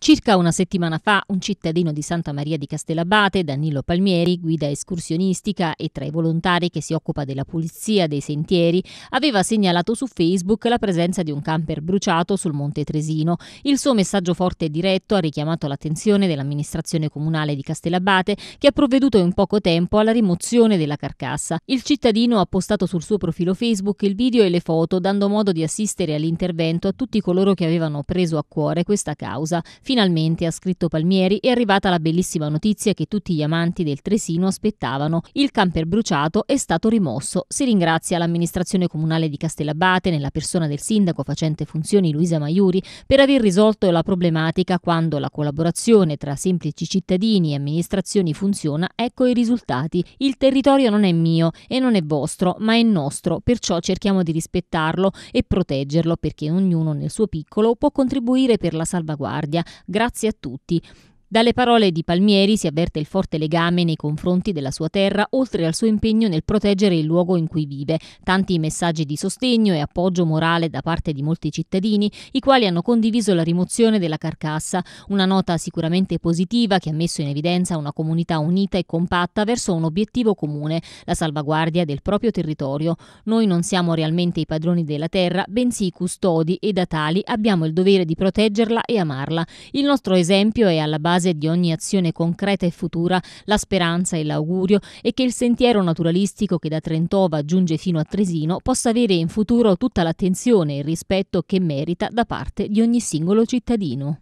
Circa una settimana fa un cittadino di Santa Maria di Castellabate, Danilo Palmieri, guida escursionistica e tra i volontari che si occupa della pulizia dei sentieri, aveva segnalato su Facebook la presenza di un camper bruciato sul Monte Tresino. Il suo messaggio forte e diretto ha richiamato l'attenzione dell'amministrazione comunale di Castellabate che ha provveduto in poco tempo alla rimozione della carcassa. Il cittadino ha postato sul suo profilo Facebook il video e le foto dando modo di assistere all'intervento a tutti coloro che avevano preso a cuore questa causa. Finalmente, ha scritto Palmieri, è arrivata la bellissima notizia che tutti gli amanti del Tresino aspettavano. Il camper bruciato è stato rimosso. Si ringrazia l'amministrazione comunale di Castellabate, nella persona del sindaco facente funzioni Luisa Maiuri, per aver risolto la problematica quando la collaborazione tra semplici cittadini e amministrazioni funziona, ecco i risultati. Il territorio non è mio e non è vostro, ma è nostro, perciò cerchiamo di rispettarlo e proteggerlo perché ognuno nel suo piccolo può contribuire per la salvaguardia. Grazie a tutti. Dalle parole di Palmieri si avverte il forte legame nei confronti della sua terra, oltre al suo impegno nel proteggere il luogo in cui vive. Tanti messaggi di sostegno e appoggio morale da parte di molti cittadini, i quali hanno condiviso la rimozione della carcassa, una nota sicuramente positiva che ha messo in evidenza una comunità unita e compatta verso un obiettivo comune, la salvaguardia del proprio territorio. Noi non siamo realmente i padroni della terra, bensì i custodi e da tali abbiamo il dovere di proteggerla e amarla. Il nostro esempio è alla base base di ogni azione concreta e futura la speranza e l'augurio e che il sentiero naturalistico che da Trentova giunge fino a Tresino possa avere in futuro tutta l'attenzione e il rispetto che merita da parte di ogni singolo cittadino.